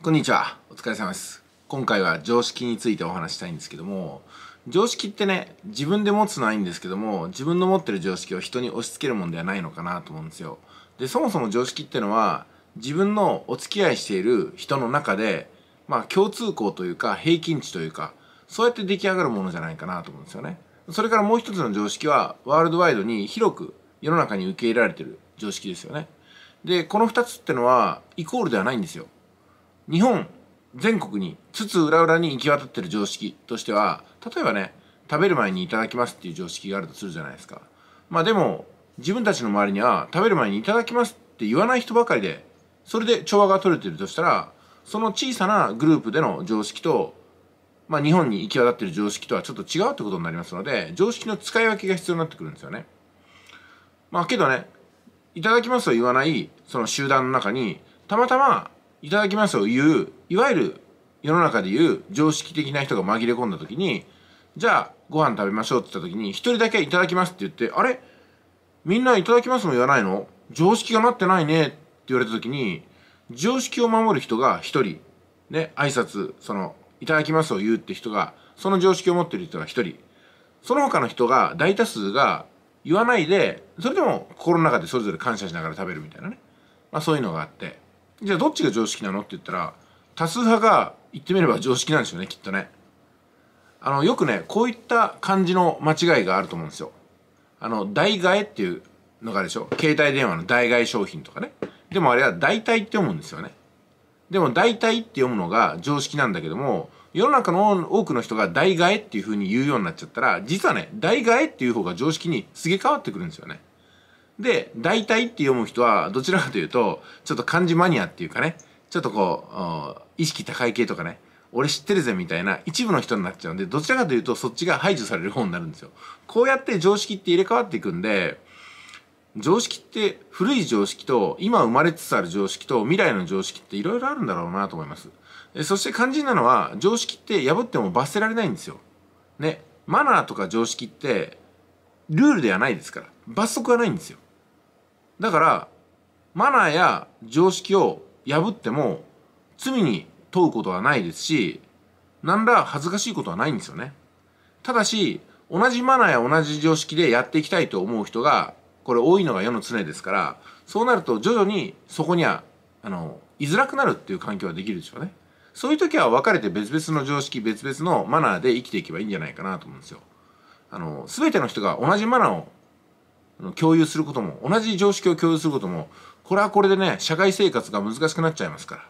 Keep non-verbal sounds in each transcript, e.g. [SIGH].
こんにちは。お疲れ様です。今回は常識についてお話したいんですけども、常識ってね、自分で持つのはいいんですけども、自分の持ってる常識を人に押し付けるもんではないのかなと思うんですよ。で、そもそも常識ってのは、自分のお付き合いしている人の中で、まあ共通項というか平均値というか、そうやって出来上がるものじゃないかなと思うんですよね。それからもう一つの常識は、ワールドワイドに広く世の中に受け入れられてる常識ですよね。で、この二つってのは、イコールではないんですよ。日本全国に津々浦々に行き渡ってる常識としては例えばね食べる前にいただきますっていう常識があるとするじゃないですかまあでも自分たちの周りには食べる前にいただきますって言わない人ばかりでそれで調和が取れてるとしたらその小さなグループでの常識と、まあ、日本に行き渡ってる常識とはちょっと違うってことになりますので常識の使い分けが必要になってくるんですよねまあけどねいただきますと言わないその集団の中にたまたまいただきますを言う、いわゆる世の中で言う常識的な人が紛れ込んだ時に、じゃあご飯食べましょうって言った時に、一人だけいただきますって言って、あれみんないただきますも言わないの常識がなってないねって言われた時に、常識を守る人が一人、ね、挨拶、その、いただきますを言うって人が、その常識を持ってる人が一人、その他の人が、大多数が言わないで、それでも心の中でそれぞれ感謝しながら食べるみたいなね。まあそういうのがあって。じゃあどっちが常識なのって言ったら多数派が言ってみれば常識なんですよねきっとねあのよくねこういった感じの間違いがあると思うんですよあの代替えっていうのがでしょ携帯電話の代替え商品とかねでもあれは代替って読むんですよねでも代替って読むのが常識なんだけども世の中の多くの人が代替えっていうふうに言うようになっちゃったら実はね代替えっていう方が常識にすげ替わってくるんですよねで、大体って読む人は、どちらかというと、ちょっと漢字マニアっていうかね、ちょっとこう、意識高い系とかね、俺知ってるぜみたいな一部の人になっちゃうんで、どちらかというとそっちが排除される方になるんですよ。こうやって常識って入れ替わっていくんで、常識って古い常識と今生まれつつある常識と未来の常識っていろいろあるんだろうなと思います。そして肝心なのは常識って破っても罰せられないんですよ。ね。マナーとか常識ってルールではないですから罰則はないんですよ。だからマナーや常識を破っても罪に問うことはないですし何ら恥ずかしいことはないんですよねただし同じマナーや同じ常識でやっていきたいと思う人がこれ多いのが世の常ですからそうなると徐々にそこにはあの居づらくなるっていう環境はできるでしょうねそういう時は別れて別々の常識別々のマナーで生きていけばいいんじゃないかなと思うんですよあのべての人が同じマナーを共有することも同じ常識を共有することもこれはこれでね社会生活が難しくなっちゃいますか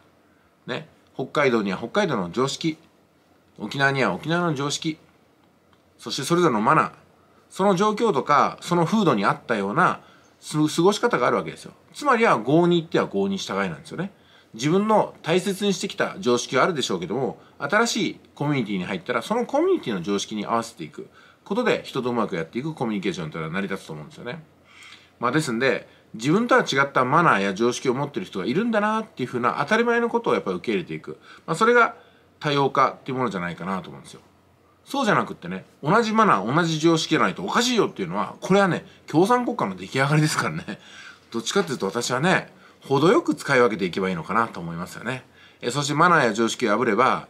らね北海道には北海道の常識沖縄には沖縄の常識そしてそれぞれのマナーその状況とかその風土に合ったような過ごし方があるわけですよつまりは合に行っては合に従いなんですよね自分の大切にしてきた常識はあるでしょうけども新しいコミュニティに入ったらそのコミュニティの常識に合わせていくことで人とうまくやっていくコミュニケーションというのは成り立つと思うんですよね。まあ、ですんで自分とは違ったマナーや常識を持ってる人がいるんだなっていうふうな当たり前のことをやっぱり受け入れていく、まあ、それが多様化っていうものじゃないかなと思うんですよ。そうじゃなくってね同じマナー同じ常識じゃないとおかしいよっていうのはこれはね共産国家の出来上がりですからね [LAUGHS] どっちかっていうと私はね程よく使い分けていけばいいのかなと思いますよね。えそしてマナーや常識を破れば、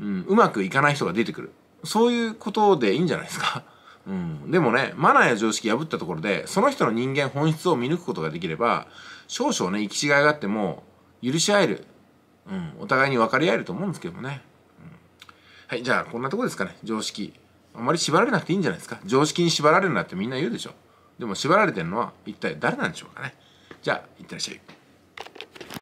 うん、うまくいかない人が出てくる。そういうことでいいんじゃないですか。[LAUGHS] うん、でもね、マナーや常識破ったところで、その人の人間本質を見抜くことができれば、少々ね、行き違いがあっても、許し合える。うん、お互いに分かり合えると思うんですけどもね。うん、はい、じゃあ、こんなとこですかね、常識。あまり縛られなくていいんじゃないですか。常識に縛られるなってみんな言うでしょ。でも縛られてるのは一体誰なんでしょうかね。じゃあ、いってらっしゃい。